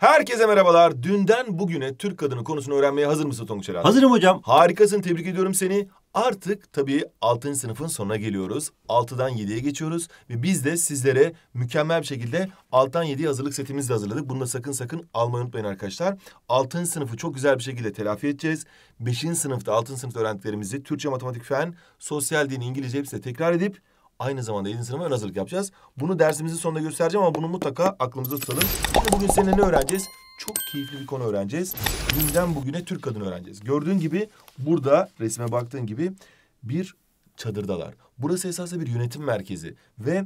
Herkese merhabalar. Dünden bugüne Türk kadını konusunu öğrenmeye hazır mısın Tonguç Erhan? Hazırım hocam. Harikasın. Tebrik ediyorum seni. Artık tabii 6. sınıfın sonuna geliyoruz. 6'dan 7'ye geçiyoruz ve biz de sizlere mükemmel bir şekilde 6'dan 7'ye hazırlık setimizi de hazırladık. Bunu da sakın sakın almayı unutmayın arkadaşlar. 6. sınıfı çok güzel bir şekilde telafi edeceğiz. 5. sınıfta 6. sınıfta öğrendiklerimizi Türkçe, matematik, fen, sosyal din, İngilizce hepsini tekrar edip Aynı zamanda 7. sınıfa ön hazırlık yapacağız. Bunu dersimizin sonunda göstereceğim ama bunu mutlaka aklımızda tutalım. Şimdi bugün seninle ne öğreneceğiz? Çok keyifli bir konu öğreneceğiz. Dünden bugüne Türk kadını öğreneceğiz. Gördüğün gibi burada resme baktığın gibi bir çadırdalar. Burası esasında bir yönetim merkezi ve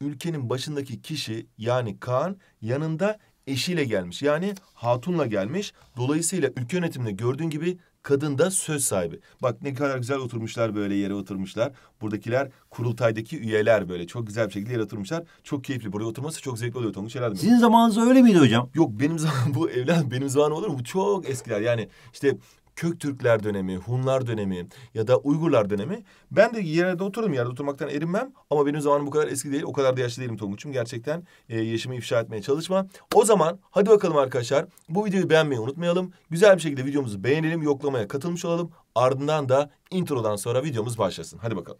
ülkenin başındaki kişi yani Kaan yanında eşiyle gelmiş. Yani hatunla gelmiş. Dolayısıyla ülke yönetiminde gördüğün gibi kadın da söz sahibi. Bak ne kadar güzel oturmuşlar böyle yere oturmuşlar. Buradakiler kurultaydaki üyeler böyle çok güzel bir şekilde yere oturmuşlar. Çok keyifli. Buraya oturması çok zevkli oluyor Tonguç herhalde. Sizin zamanınız öyle miydi hocam? Yok benim zaman bu evlen benim zaman olur mu? Bu çok eskiler. Yani işte Köktürkler dönemi, Hunlar dönemi ya da Uygurlar dönemi. Ben de yerde otururum, yerde oturmaktan erinmem. Ama benim zamanım bu kadar eski değil, o kadar da yaşlı değilim Tonguç'um. Gerçekten e, yaşımı ifşa etmeye çalışma. O zaman hadi bakalım arkadaşlar. Bu videoyu beğenmeyi unutmayalım. Güzel bir şekilde videomuzu beğenelim, yoklamaya katılmış olalım. Ardından da introdan sonra videomuz başlasın. Hadi bakalım.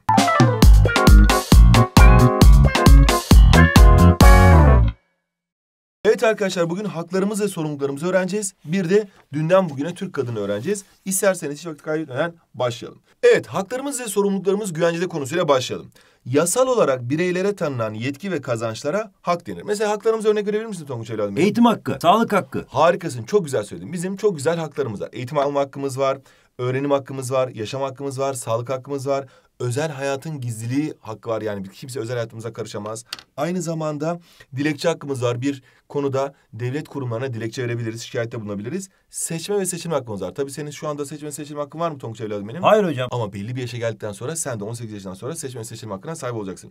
Evet arkadaşlar bugün haklarımız ve sorumluluklarımızı öğreneceğiz. Bir de dünden bugüne Türk kadını öğreneceğiz. İsterseniz hiç vakit kaybetmeden başlayalım. Evet haklarımız ve sorumluluklarımız güvencede konusuyla başlayalım. Yasal olarak bireylere tanınan yetki ve kazançlara hak denir. Mesela haklarımıza örnek verebilir misin Tonguç evladım? Eğitim hakkı, sağlık hakkı. Harikasın çok güzel söyledin. Bizim çok güzel haklarımız var. Eğitim alma hakkımız var öğrenim hakkımız var, yaşam hakkımız var, sağlık hakkımız var. Özel hayatın gizliliği hakkı var yani kimse özel hayatımıza karışamaz. Aynı zamanda dilekçe hakkımız var. Bir konuda devlet kurumlarına dilekçe verebiliriz, şikayette bulunabiliriz. Seçme ve seçilme hakkımız var. Tabii senin şu anda seçme ve seçilme hakkın var mı Tonguç evladım benim? Hayır hocam. Ama belli bir yaşa geldikten sonra sen de 18 yaşından sonra seçme ve seçilme hakkına sahip olacaksın.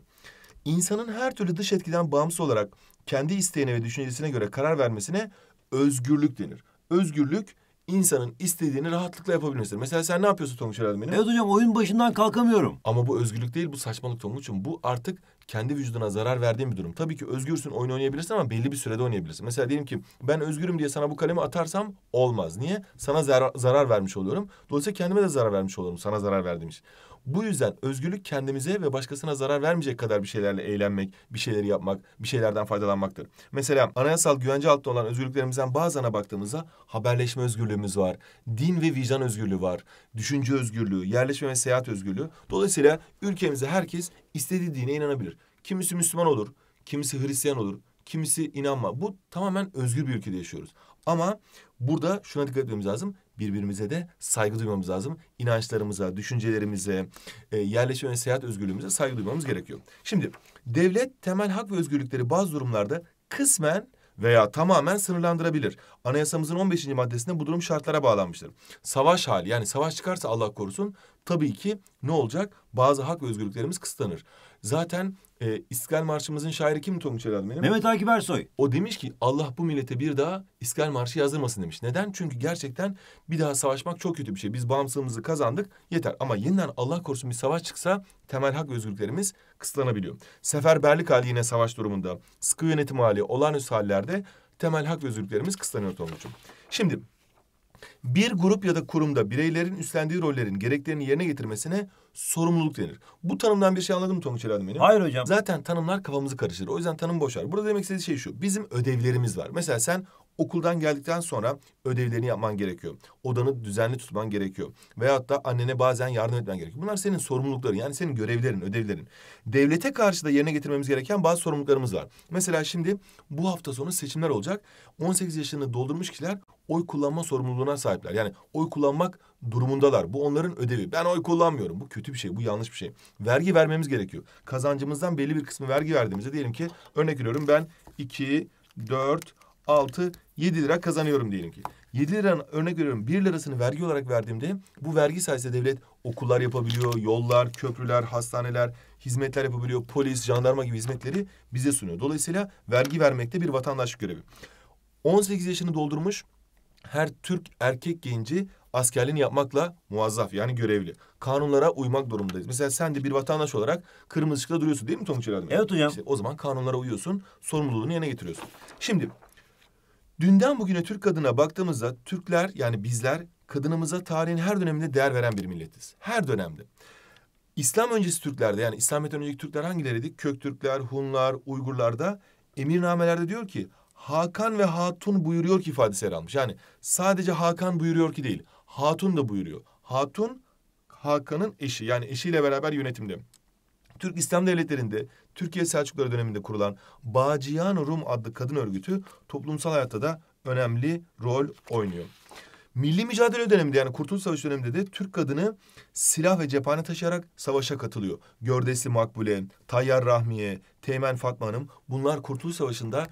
İnsanın her türlü dış etkiden bağımsız olarak kendi isteğine ve düşüncesine göre karar vermesine özgürlük denir. Özgürlük insanın istediğini rahatlıkla yapabilirsin. Mesela sen ne yapıyorsun Tonguç herhalde benim? Evet hocam oyun başından kalkamıyorum. Ama bu özgürlük değil bu saçmalık Tonguç'um. Bu artık kendi vücuduna zarar verdiğin bir durum. Tabii ki özgürsün oyun oynayabilirsin ama belli bir sürede oynayabilirsin. Mesela diyelim ki ben özgürüm diye sana bu kalemi atarsam olmaz. Niye? Sana zar zarar vermiş oluyorum. Dolayısıyla kendime de zarar vermiş olurum sana zarar verdiğim için. Bu yüzden özgürlük kendimize ve başkasına zarar vermeyecek kadar bir şeylerle eğlenmek, bir şeyleri yapmak, bir şeylerden faydalanmaktır. Mesela anayasal güvence altında olan özgürlüklerimizden bazılarına baktığımızda haberleşme özgürlüğümüz var, din ve vicdan özgürlüğü var, düşünce özgürlüğü, yerleşme ve seyahat özgürlüğü. Dolayısıyla ülkemizde herkes istediği dine inanabilir. Kimisi Müslüman olur, kimisi Hristiyan olur, kimisi inanma. Bu tamamen özgür bir ülkede yaşıyoruz. Ama burada şuna dikkat etmemiz lazım. Birbirimize de saygı duymamız lazım. İnançlarımıza, düşüncelerimize, e, yerleşim ve seyahat özgürlüğümüze saygı duymamız gerekiyor. Şimdi devlet temel hak ve özgürlükleri bazı durumlarda kısmen veya tamamen sınırlandırabilir. Anayasamızın 15. maddesinde bu durum şartlara bağlanmıştır. Savaş hali yani savaş çıkarsa Allah korusun tabii ki ne olacak? Bazı hak ve özgürlüklerimiz kısıtlanır. Zaten e, İstiklal Marşımızın şairi kim Tonguç Elal benim? Mehmet Akif Ersoy. O demiş ki Allah bu millete bir daha İstiklal Marşı yazdırmasın demiş. Neden? Çünkü gerçekten bir daha savaşmak çok kötü bir şey. Biz bağımsızlığımızı kazandık yeter. Ama yeniden Allah korusun bir savaş çıksa temel hak ve özgürlüklerimiz kısıtlanabiliyor. Seferberlik hali yine savaş durumunda. Sıkı yönetim hali, olağanüstü hallerde temel hak ve özgürlüklerimiz kısıtlanıyor Tonguç'um. Şimdi bir grup ya da kurumda bireylerin üstlendiği rollerin gereklerini yerine getirmesine sorumluluk denir. Bu tanımdan bir şey anladın mı Tonguç Ali benim? Hayır hocam. Zaten tanımlar kafamızı karıştırır. O yüzden tanım boşar. Burada demek istediği şey şu. Bizim ödevlerimiz var. Mesela sen Okuldan geldikten sonra ödevlerini yapman gerekiyor. Odanı düzenli tutman gerekiyor. Veyahut da annene bazen yardım etmen gerekiyor. Bunlar senin sorumlulukların yani senin görevlerin, ödevlerin. Devlete karşı da yerine getirmemiz gereken bazı sorumluluklarımız var. Mesela şimdi bu hafta sonu seçimler olacak. 18 yaşını doldurmuş kişiler oy kullanma sorumluluğuna sahipler. Yani oy kullanmak durumundalar. Bu onların ödevi. Ben oy kullanmıyorum. Bu kötü bir şey. Bu yanlış bir şey. Vergi vermemiz gerekiyor. Kazancımızdan belli bir kısmı vergi verdiğimizde diyelim ki örnek veriyorum ben iki, dört, 6, 7 lira kazanıyorum diyelim ki. 7 liranın örnek veriyorum 1 lirasını vergi olarak verdiğimde bu vergi sayesinde devlet okullar yapabiliyor, yollar, köprüler, hastaneler, hizmetler yapabiliyor, polis, jandarma gibi hizmetleri bize sunuyor. Dolayısıyla vergi vermekte bir vatandaş görevi. 18 yaşını doldurmuş her Türk erkek genci askerliğini yapmakla muazzaf yani görevli. Kanunlara uymak durumundayız. Mesela sen de bir vatandaş olarak kırmızı ışıkta duruyorsun değil mi Tonguç Eladim? Evet hocam. İşte o zaman kanunlara uyuyorsun, sorumluluğunu yerine getiriyorsun. Şimdi Dünden bugüne Türk kadına baktığımızda Türkler yani bizler kadınımıza tarihin her döneminde değer veren bir milletiz. Her dönemde. İslam öncesi Türklerde yani İslamiyet'ten önceki Türkler hangileriydi? Köktürkler, Hunlar, Uygurlarda emirnamelerde diyor ki Hakan ve Hatun buyuruyor ki ifadesi yer almış. Yani sadece Hakan buyuruyor ki değil. Hatun da buyuruyor. Hatun Hakan'ın eşi yani eşiyle beraber yönetimde. Türk İslam Devletleri'nde Türkiye Selçukluları döneminde kurulan Bağcıyan Rum adlı kadın örgütü toplumsal hayatta da önemli rol oynuyor. Milli mücadele döneminde yani Kurtuluş Savaşı döneminde de Türk kadını silah ve cephane taşıyarak savaşa katılıyor. Gördesi Makbule, Tayyar Rahmiye, Teğmen Fatma Hanım bunlar Kurtuluş Savaşı'nda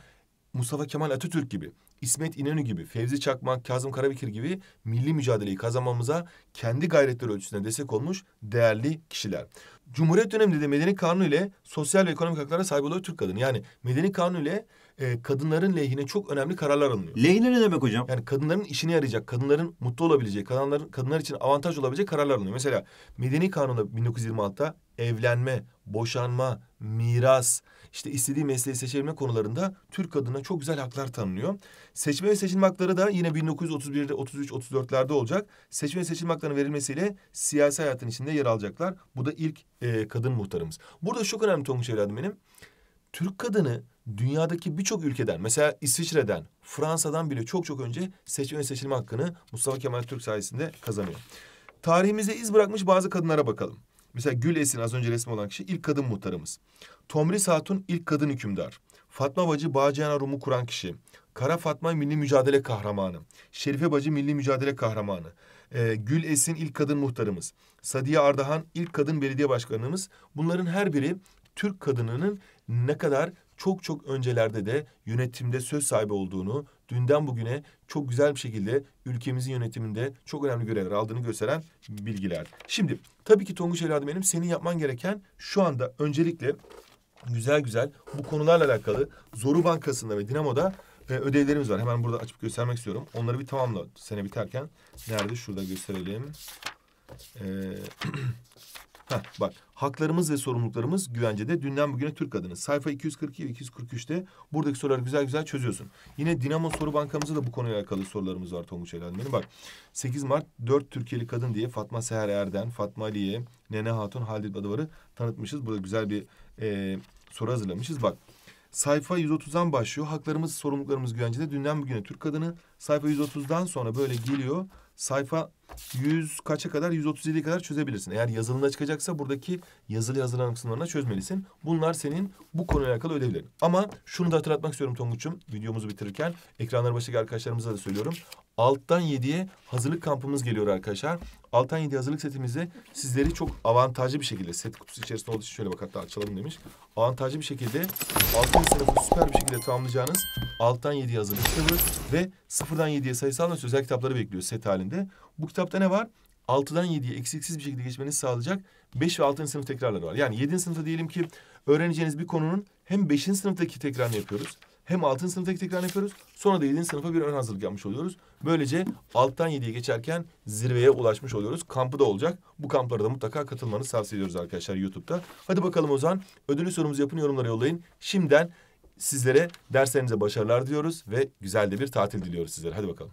Mustafa Kemal Atatürk gibi İsmet İnönü gibi, Fevzi Çakmak, Kazım Karabekir gibi milli mücadeleyi kazanmamıza kendi gayretleri ölçüsünde destek olmuş değerli kişiler. Cumhuriyet döneminde de medeni kanun ile sosyal ve ekonomik haklara sahip oluyor Türk kadın, Yani medeni kanun ile e, kadınların lehine çok önemli kararlar alınıyor. Lehine ne demek hocam? Yani kadınların işine yarayacak, kadınların mutlu olabileceği, kadınların kadınlar için avantaj olabilecek kararlar alınıyor. Mesela medeni kanunda 1926'da evlenme, boşanma, miras, işte istediği mesleği seçebilme konularında Türk kadına çok güzel haklar tanınıyor. Seçme ve seçilme hakları da yine 1931'de 33 34'lerde olacak. Seçme ve seçilme haklarının verilmesiyle siyasi hayatın içinde yer alacaklar. Bu da ilk e, kadın muhtarımız. Burada çok önemli Tonguç evladım benim. Türk kadını dünyadaki birçok ülkeden mesela İsviçre'den, Fransa'dan bile çok çok önce seçme ve seçilme hakkını Mustafa Kemal Türk sayesinde kazanıyor. Tarihimize iz bırakmış bazı kadınlara bakalım. Mesela Gül Esin az önce resmi olan kişi ilk kadın muhtarımız. Tomris Hatun ilk kadın hükümdar. Fatma Bacı Bağcıyan Rum'u kuran kişi. Kara Fatma milli mücadele kahramanı. Şerife Bacı milli mücadele kahramanı. Ee, Gül Esin ilk kadın muhtarımız. Sadiye Ardahan ilk kadın belediye başkanımız. Bunların her biri Türk kadınının ne kadar çok çok öncelerde de yönetimde söz sahibi olduğunu, dünden bugüne çok güzel bir şekilde ülkemizin yönetiminde çok önemli görevler aldığını gösteren bilgiler. Şimdi tabii ki Tonguç evladım benim senin yapman gereken şu anda öncelikle güzel güzel bu konularla alakalı Zoru Bankası'nda ve Dinamo'da e, ödevlerimiz var. Hemen burada açıp göstermek istiyorum. Onları bir tamamla sene biterken. Nerede? Şurada gösterelim. Ee, Heh, bak haklarımız ve sorumluluklarımız güvencede dünden bugüne Türk kadını. Sayfa 242 243'te buradaki soruları güzel güzel çözüyorsun. Yine Dinamo soru bankamızda da bu konuyla alakalı sorularımız var Tonguç Helal benim. Bak 8 Mart 4 Türkiye'li kadın diye Fatma Seher Erden, Fatma Aliye, Nene Hatun, Halil Adıvar'ı tanıtmışız. Burada güzel bir e, soru hazırlamışız. Bak sayfa 130'dan başlıyor. Haklarımız, sorumluluklarımız güvencede dünden bugüne Türk kadını. Sayfa 130'dan sonra böyle geliyor sayfa 100 kaça kadar 137 kadar çözebilirsin. Eğer yazılına çıkacaksa buradaki yazılı yazılan kısımlarına çözmelisin. Bunlar senin bu konuyla alakalı ödevlerin. Ama şunu da hatırlatmak istiyorum Tonguç'um videomuzu bitirirken ekranları başındaki arkadaşlarımıza da söylüyorum. Alttan 7'ye hazırlık kampımız geliyor arkadaşlar. Alttan 7 hazırlık setimizde sizleri çok avantajlı bir şekilde set kutusu içerisinde olduğu için şöyle bak hatta açalım demiş. Avantajlı bir şekilde 6. sınıfı süper bir şekilde tamamlayacağınız alttan 7 hazırlık kitabı ve sıfırdan 7'ye sayısal ve sözel kitapları bekliyor set halinde. Bu kitapta ne var? 6'dan 7'ye eksiksiz bir şekilde geçmenizi sağlayacak 5 ve 6. sınıf tekrarları var. Yani 7. sınıfta diyelim ki öğreneceğiniz bir konunun hem 5. sınıftaki tekrarını yapıyoruz. Hem 6. sınıftaki tekrar yapıyoruz. Sonra da 7. sınıfa bir ön hazırlık yapmış oluyoruz. Böylece alttan 7'ye geçerken zirveye ulaşmış oluyoruz. Kampı da olacak. Bu kamplara da mutlaka katılmanızı tavsiye ediyoruz arkadaşlar YouTube'da. Hadi bakalım o zaman ödülü sorumuzu yapın yorumlara yollayın. Şimdiden sizlere derslerinize başarılar diliyoruz ve güzel de bir tatil diliyoruz sizlere. Hadi bakalım.